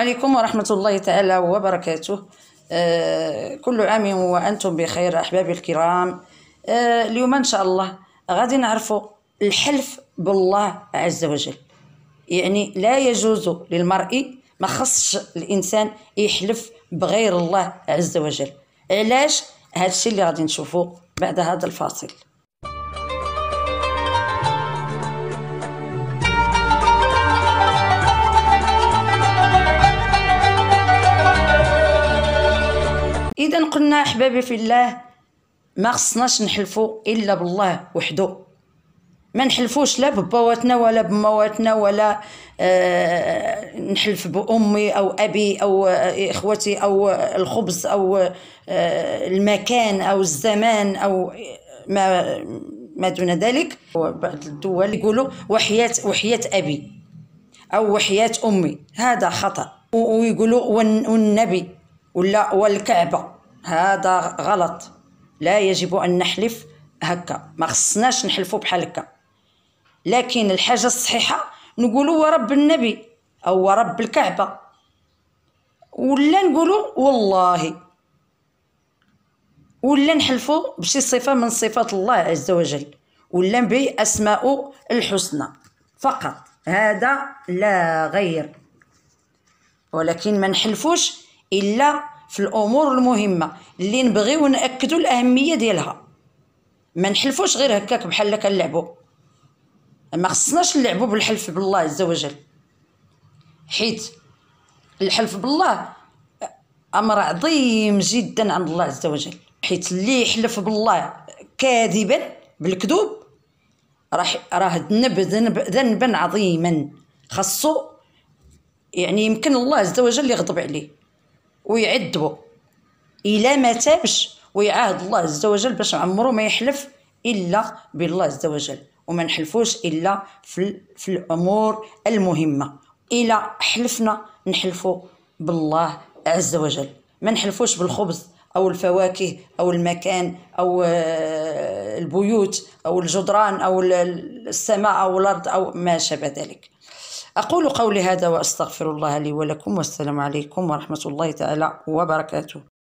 عليكم ورحمة الله تعالى وبركاته آه كل عام وأنتم بخير أحبابي الكرام آه اليوم إن شاء الله غادي نعرفوا الحلف بالله عز وجل يعني لا يجوز للمرء ما خصش الإنسان يحلف بغير الله عز وجل علاش هذا الشيء اللي غادي نشوفه بعد هذا الفاصل اذا قلنا احبابي في الله ما خصناش نحلفوا الا بالله وحده ما نحلفوش لا بباواتنا ولا بمواتنا ولا آه نحلف بامي او ابي او آه، اخوتي او آه، الخبز او آه المكان او الزمان او آه، ما ما دون ذلك بعض الدول يقولوا وحياه وحياه ابي او وحياه امي هذا خطا ويقولوا والنبي ولا والكعبه هذا غلط لا يجب أن نحلف هكا ما خصناش نحلفوا بحال هكا لكن الحاجة الصحيحة نقولوا ورب النبي أو ورب الكعبة ولا نقولوا والله ولا نحلفوا بشي صفة من صفات الله عز وجل ولا بأسماء الحسنى فقط هذا لا غير ولكن ما نحلفوش إلا في الامور المهمه اللي نبغيو ناكدوا الاهميه ديالها ما نحلفوش غير هكاك بحال كنلعبوا ما خصناش نلعبوا بالحلف بالله عز وجل حيت الحلف بالله امر عظيم جدا عند الله عز وجل حيت اللي يحلف بالله كاذبا بالكذوب راح راه ذنب ذنب ذنبا عظيما خاصو يعني يمكن الله عز وجل يغضب عليه ويعذبو الى ما تابش ويعاهد الله عز وجل باش عمرو ما يحلف الا بالله عز وجل وما نحلفوش الا في, في الامور المهمه الى حلفنا نحلفو بالله عز وجل ما نحلفوش بالخبز او الفواكه او المكان او آه، البيوت او الجدران او السماء او الارض او ما شابه ذلك أقول قولي هذا وأستغفر الله لي ولكم والسلام عليكم ورحمة الله تعالى وبركاته